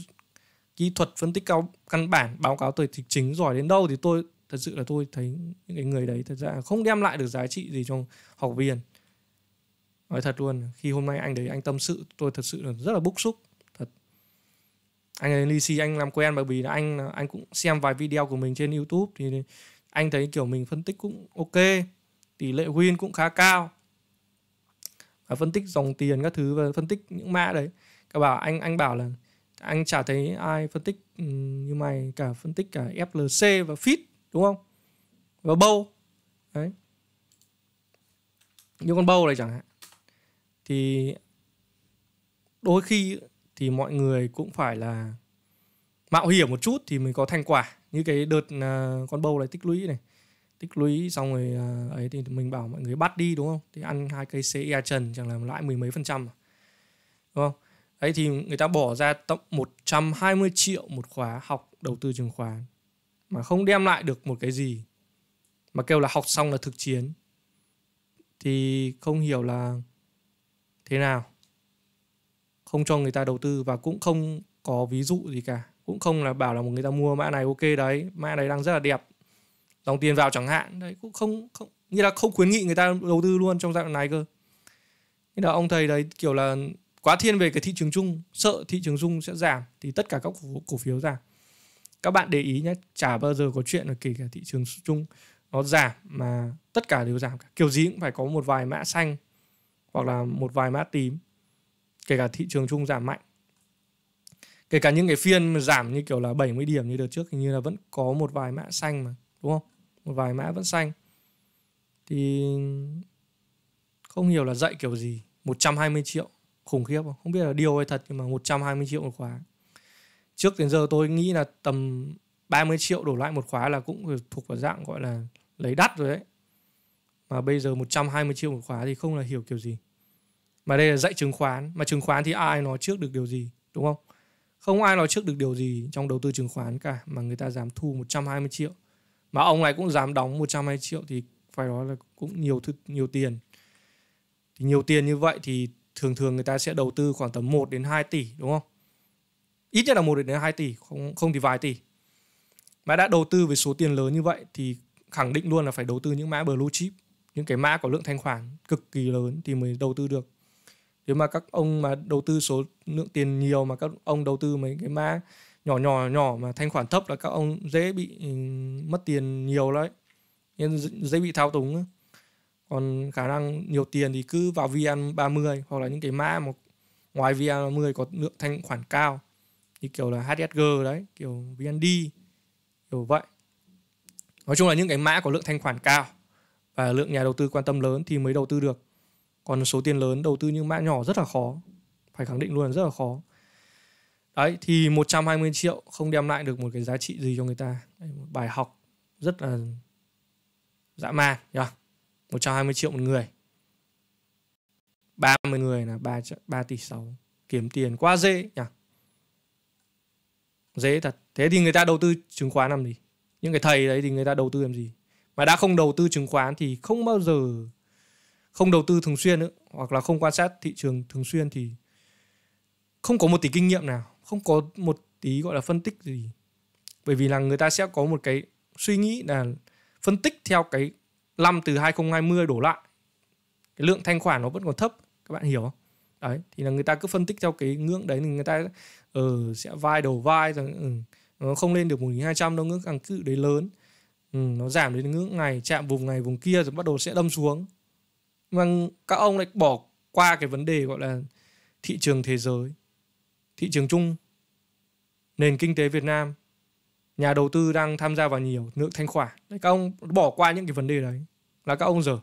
kỹ thuật phân tích cao căn bản báo cáo tài chính giỏi đến đâu thì tôi thật sự là tôi thấy những cái người đấy thật ra không đem lại được giá trị gì cho học viên nói thật luôn khi hôm nay anh đấy anh tâm sự tôi thật sự là rất là bức xúc thật anh ấy ly xì anh làm quen bởi vì là anh anh cũng xem vài video của mình trên youtube thì anh thấy kiểu mình phân tích cũng ok tỷ lệ win cũng khá cao và phân tích dòng tiền các thứ và phân tích những mã đấy các bảo anh anh bảo là anh chả thấy ai phân tích ừ, như mày cả phân tích cả FLC và fit đúng không và bâu đấy như con bâu này chẳng hạn thì đôi khi thì mọi người cũng phải là mạo hiểm một chút thì mới có thành quả như cái đợt à, con bâu này tích lũy này tích lũy xong rồi à, ấy thì mình bảo mọi người bắt đi đúng không thì ăn hai cây CE trần chẳng là lãi mười mấy phần trăm đúng không Đấy thì người ta bỏ ra tầm 120 triệu một khóa học đầu tư chứng khoán mà không đem lại được một cái gì mà kêu là học xong là thực chiến thì không hiểu là thế nào không cho người ta đầu tư và cũng không có ví dụ gì cả cũng không là bảo là một người ta mua mã này ok đấy mã này đang rất là đẹp dòng tiền vào chẳng hạn đấy cũng không không như là không khuyến nghị người ta đầu tư luôn trong giai đoạn này cơ như là ông thầy đấy kiểu là quá thiên về cái thị trường chung sợ thị trường chung sẽ giảm thì tất cả các cổ, cổ phiếu giảm các bạn để ý nhé chả bao giờ có chuyện là kể cả thị trường chung nó giảm mà tất cả đều giảm cả kiểu gì cũng phải có một vài mã xanh hoặc là một vài mã tím kể cả thị trường chung giảm mạnh kể cả những cái phiên mà giảm như kiểu là 70 điểm như đợt trước hình như là vẫn có một vài mã xanh mà đúng không một vài mã vẫn xanh thì không hiểu là dạy kiểu gì 120 triệu khủng khiếp không? biết là điều hay thật nhưng mà 120 triệu một khóa trước đến giờ tôi nghĩ là tầm 30 triệu đổ lại một khóa là cũng thuộc vào dạng gọi là lấy đắt rồi đấy mà bây giờ 120 triệu một khóa thì không là hiểu kiểu gì mà đây là dạy chứng khoán mà chứng khoán thì ai nói trước được điều gì đúng không không ai nói trước được điều gì trong đầu tư chứng khoán cả mà người ta dám thu 120 triệu mà ông này cũng dám đóng 120 triệu thì phải nói là cũng nhiều thứ nhiều tiền thì nhiều tiền như vậy thì thường thường người ta sẽ đầu tư khoảng tầm 1 đến 2 tỷ đúng không? Ít nhất là 1 đến 2 tỷ, không không thì vài tỷ. Mà đã đầu tư với số tiền lớn như vậy thì khẳng định luôn là phải đầu tư những mã blue chip, những cái mã có lượng thanh khoản cực kỳ lớn thì mới đầu tư được. Nếu mà các ông mà đầu tư số lượng tiền nhiều mà các ông đầu tư mấy cái mã nhỏ nhỏ nhỏ mà thanh khoản thấp là các ông dễ bị ừ, mất tiền nhiều đấy. Nên dễ bị thao túng. Ấy còn khả năng nhiều tiền thì cứ vào VN30 hoặc là những cái mã mà ngoài VN30 có lượng thanh khoản cao như kiểu là HSG đấy kiểu VND kiểu vậy nói chung là những cái mã có lượng thanh khoản cao và lượng nhà đầu tư quan tâm lớn thì mới đầu tư được còn số tiền lớn đầu tư những mã nhỏ rất là khó phải khẳng định luôn là rất là khó đấy thì 120 triệu không đem lại được một cái giá trị gì cho người ta đấy, một bài học rất là dã man nhá yeah. 120 triệu một người 30 người là 3, 3 tỷ 6 Kiếm tiền quá dễ nhỉ Dễ thật Thế thì người ta đầu tư chứng khoán làm gì Những cái thầy đấy thì người ta đầu tư làm gì Mà đã không đầu tư chứng khoán thì không bao giờ Không đầu tư thường xuyên nữa Hoặc là không quan sát thị trường thường xuyên thì Không có một tí kinh nghiệm nào Không có một tí gọi là phân tích gì Bởi vì là người ta sẽ có một cái suy nghĩ là Phân tích theo cái năm từ 2020 đổ lại cái lượng thanh khoản nó vẫn còn thấp các bạn hiểu không đấy thì là người ta cứ phân tích theo cái ngưỡng đấy thì người ta ừ, sẽ vai đầu vai rồi ừ, nó không lên được 1200 đâu ngưỡng càng cự đấy lớn ừ, nó giảm đến ngưỡng ngày chạm vùng này vùng kia rồi bắt đầu sẽ đâm xuống mà các ông lại bỏ qua cái vấn đề gọi là thị trường thế giới thị trường chung nền kinh tế Việt Nam nhà đầu tư đang tham gia vào nhiều lượng thanh khoản các ông bỏ qua những cái vấn đề đấy là các ông giờ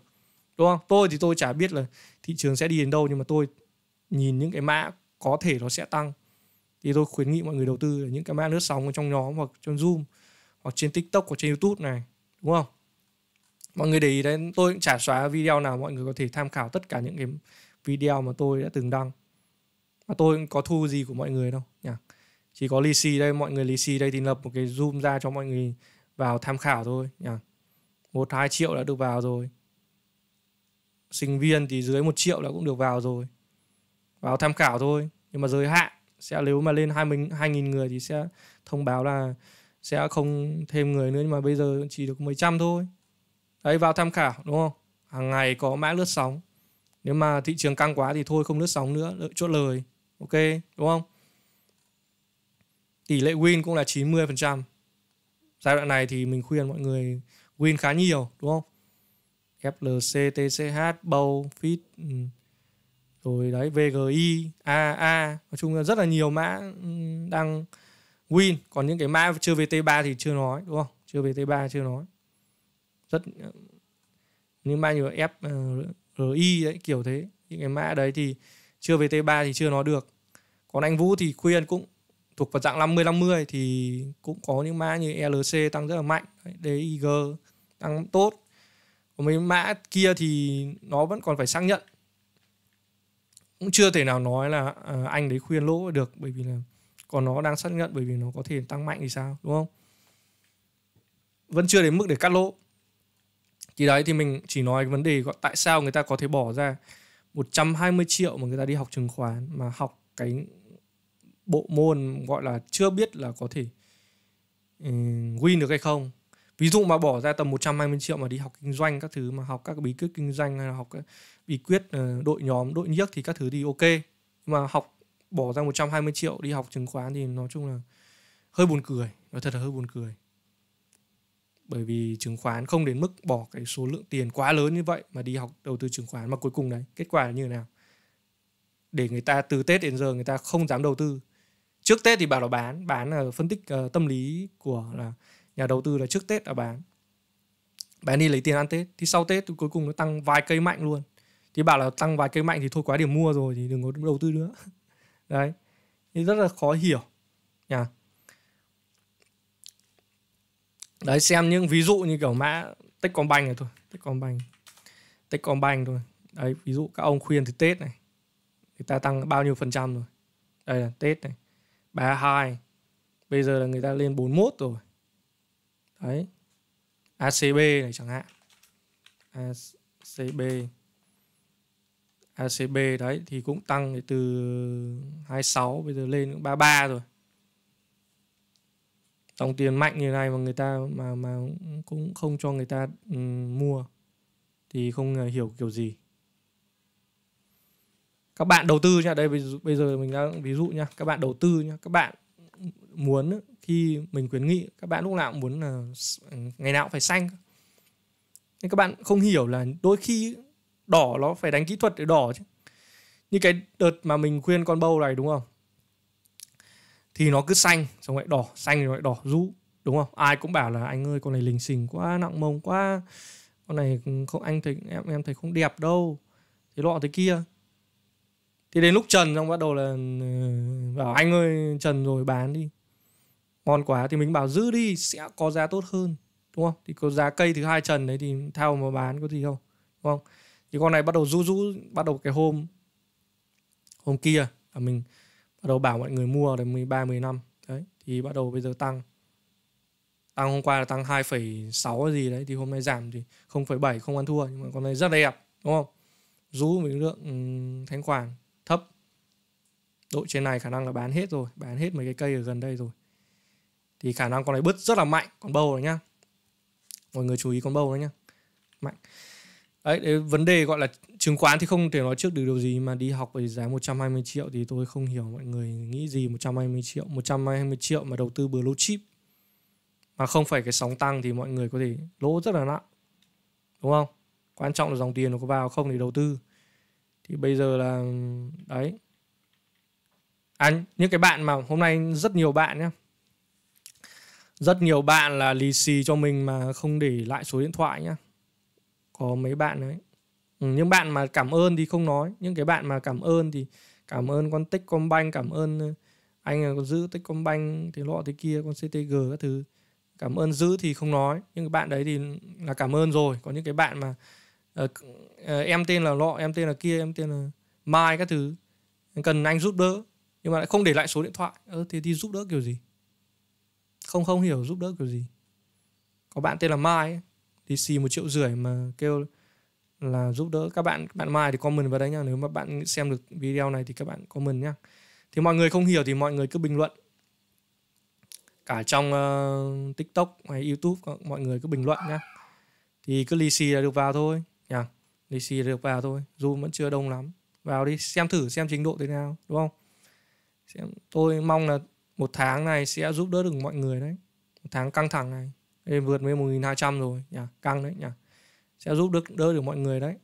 đúng không tôi thì tôi chả biết là thị trường sẽ đi đến đâu nhưng mà tôi nhìn những cái mã có thể nó sẽ tăng thì tôi khuyến nghị mọi người đầu tư ở những cái mã nước sóng ở trong nhóm hoặc trong zoom hoặc trên tiktok hoặc trên youtube này đúng không mọi người để ý đấy tôi cũng chả xóa video nào mọi người có thể tham khảo tất cả những cái video mà tôi đã từng đăng mà tôi có thu gì của mọi người đâu nhỉ chỉ có lì xì đây mọi người lì xì đây thì lập một cái zoom ra cho mọi người vào tham khảo thôi nhỉ một hai triệu đã được vào rồi sinh viên thì dưới một triệu đã cũng được vào rồi vào tham khảo thôi nhưng mà giới hạn sẽ nếu mà lên hai mình hai nghìn người thì sẽ thông báo là sẽ không thêm người nữa nhưng mà bây giờ chỉ được mấy trăm thôi đấy vào tham khảo đúng không hàng ngày có mã lướt sóng nếu mà thị trường căng quá thì thôi không lướt sóng nữa lợi chốt lời ok đúng không tỷ lệ win cũng là 90%. Giai đoạn này thì mình khuyên mọi người win khá nhiều đúng không? FLC, TCH, BOW, FIT, ừ. rồi đấy VGI, AA, nói chung là rất là nhiều mã ừ, đang win, còn những cái mã chưa vt 3 thì chưa nói đúng không? Chưa vt 3 chưa nói. Rất ừ, những mã như FRI ờ, đấy kiểu thế, những cái mã đấy thì chưa vt 3 thì chưa nói được. Còn anh Vũ thì khuyên cũng thuộc vào dạng 50-50 thì cũng có những mã như e LC tăng rất là mạnh, DIG tăng tốt. Còn mấy mã kia thì nó vẫn còn phải xác nhận. Cũng chưa thể nào nói là à, anh đấy khuyên lỗ được bởi vì là còn nó đang xác nhận bởi vì nó có thể tăng mạnh thì sao, đúng không? Vẫn chưa đến mức để cắt lỗ. Thì đấy thì mình chỉ nói cái vấn đề tại sao người ta có thể bỏ ra 120 triệu mà người ta đi học chứng khoán mà học cái bộ môn gọi là chưa biết là có thể ừ, win được hay không ví dụ mà bỏ ra tầm 120 triệu mà đi học kinh doanh các thứ mà học các bí quyết kinh doanh hay là học các bí quyết ờ, đội nhóm đội nhiếc thì các thứ thì ok mà học bỏ ra 120 triệu đi học chứng khoán thì nói chung là hơi buồn cười nó thật là hơi buồn cười bởi vì chứng khoán không đến mức bỏ cái số lượng tiền quá lớn như vậy mà đi học đầu tư chứng khoán mà cuối cùng đấy kết quả là như thế nào để người ta từ tết đến giờ người ta không dám đầu tư trước tết thì bảo là bán bán là phân tích uh, tâm lý của là nhà đầu tư là trước tết là bán bán đi lấy tiền ăn tết thì sau tết thì cuối cùng nó tăng vài cây mạnh luôn thì bảo là tăng vài cây mạnh thì thôi quá điểm mua rồi thì đừng có đầu tư nữa đấy thì rất là khó hiểu nha đấy xem những ví dụ như kiểu mã Techcombank này thôi Techcombank Techcombank thôi đấy ví dụ các ông khuyên thì Tết này người ta tăng bao nhiêu phần trăm rồi đây là Tết này 32 Bây giờ là người ta lên 41 rồi Đấy ACB này chẳng hạn ACB ACB đấy thì cũng tăng từ 26 bây giờ lên cũng 33 rồi Tổng tiền mạnh như này mà người ta mà mà cũng không cho người ta um, mua thì không hiểu kiểu gì các bạn đầu tư nha đây bây giờ mình đang ví dụ nha các bạn đầu tư nha các bạn muốn khi mình khuyến nghị các bạn lúc nào cũng muốn là ngày nào cũng phải xanh nên các bạn không hiểu là đôi khi đỏ nó phải đánh kỹ thuật để đỏ chứ như cái đợt mà mình khuyên con bâu này đúng không thì nó cứ xanh xong lại đỏ xanh rồi lại đỏ rũ đúng không ai cũng bảo là anh ơi con này lình xình quá nặng mông quá con này không anh thấy em em thấy không đẹp đâu thế lọ thế kia thì đến lúc trần xong bắt đầu là ừ, bảo anh ơi trần rồi bán đi ngon quá thì mình bảo giữ đi sẽ có giá tốt hơn đúng không thì có giá cây thứ hai trần đấy thì thao mà bán có gì không đúng không thì con này bắt đầu rũ rũ bắt đầu cái hôm hôm kia là mình bắt đầu bảo mọi người mua được 13 15 đấy thì bắt đầu bây giờ tăng tăng hôm qua là tăng 2,6 gì đấy thì hôm nay giảm thì 0,7 không ăn thua nhưng mà con này rất đẹp đúng không rũ một lượng ừ, thanh khoản đội trên này khả năng là bán hết rồi bán hết mấy cái cây ở gần đây rồi thì khả năng con này bứt rất là mạnh con bầu này nhá mọi người chú ý con bầu đấy nhá mạnh đấy, đấy vấn đề gọi là chứng khoán thì không thể nói trước được điều gì mà đi học với giá 120 triệu thì tôi không hiểu mọi người nghĩ gì 120 triệu 120 triệu mà đầu tư blue chip mà không phải cái sóng tăng thì mọi người có thể lỗ rất là nặng đúng không quan trọng là dòng tiền nó có vào không để đầu tư thì bây giờ là đấy à, những cái bạn mà hôm nay rất nhiều bạn nhé rất nhiều bạn là lì xì cho mình mà không để lại số điện thoại nhá có mấy bạn đấy ừ, những bạn mà cảm ơn thì không nói những cái bạn mà cảm ơn thì cảm ơn con tích Techcombank cảm ơn ờ, anh là con giữ Techcombank thì lọ thế kia con CTG các thứ cảm ơn giữ thì không nói nhưng cái bạn đấy thì là cảm ơn rồi có những cái bạn mà uh, uh, em tên là lọ em tên là kia em tên là mai các thứ cần anh giúp đỡ nhưng mà lại không để lại số điện thoại ơ thế thì giúp đỡ kiểu gì không không hiểu giúp đỡ kiểu gì có bạn tên là mai ấy, thì xì một triệu rưỡi mà kêu là giúp đỡ các bạn bạn mai thì comment vào đấy nha nếu mà bạn xem được video này thì các bạn comment nhá thì mọi người không hiểu thì mọi người cứ bình luận cả trong uh, tiktok hay youtube mọi người cứ bình luận nhá thì cứ lì xì là được vào thôi nhá lì xì là được vào thôi dù vẫn chưa đông lắm vào đi xem thử xem trình độ thế nào đúng không tôi mong là một tháng này sẽ giúp đỡ được mọi người đấy một tháng căng thẳng này Ê, vượt nghìn hai trăm rồi nhỉ căng đấy nhỉ sẽ giúp đỡ đỡ được mọi người đấy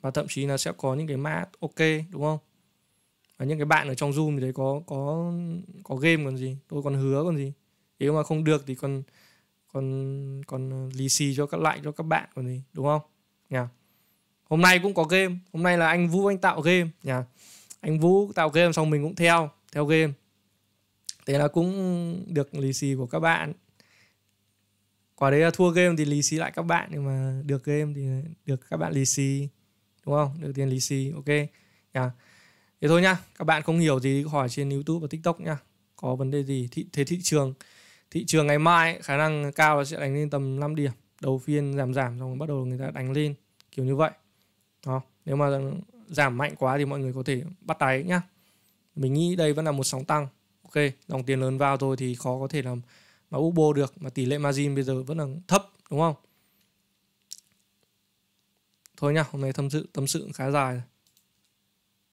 và thậm chí là sẽ có những cái mã ok đúng không và những cái bạn ở trong zoom thì đấy có có có game còn gì tôi còn hứa còn gì nếu mà không được thì còn còn còn lì xì cho các lại cho các bạn còn gì đúng không nhỉ hôm nay cũng có game hôm nay là anh vũ anh tạo game nhỉ anh Vũ tạo game xong mình cũng theo theo game thế là cũng được lì xì của các bạn quả đấy là thua game thì lì xì lại các bạn nhưng mà được game thì được các bạn lì xì đúng không được tiền lì xì ok yeah. Dạ. thế thôi nhá các bạn không hiểu gì hỏi trên youtube và tiktok nhá có vấn đề gì thị, thế thị trường thị trường ngày mai khả năng cao là sẽ đánh lên tầm 5 điểm đầu phiên giảm giảm xong bắt đầu người ta đánh lên kiểu như vậy đó nếu mà giảm mạnh quá thì mọi người có thể bắt đáy nhá mình nghĩ đây vẫn là một sóng tăng ok dòng tiền lớn vào thôi thì khó có thể làm mà ubo được mà tỷ lệ margin bây giờ vẫn là thấp đúng không thôi nhá hôm nay tâm sự tâm sự khá dài rồi.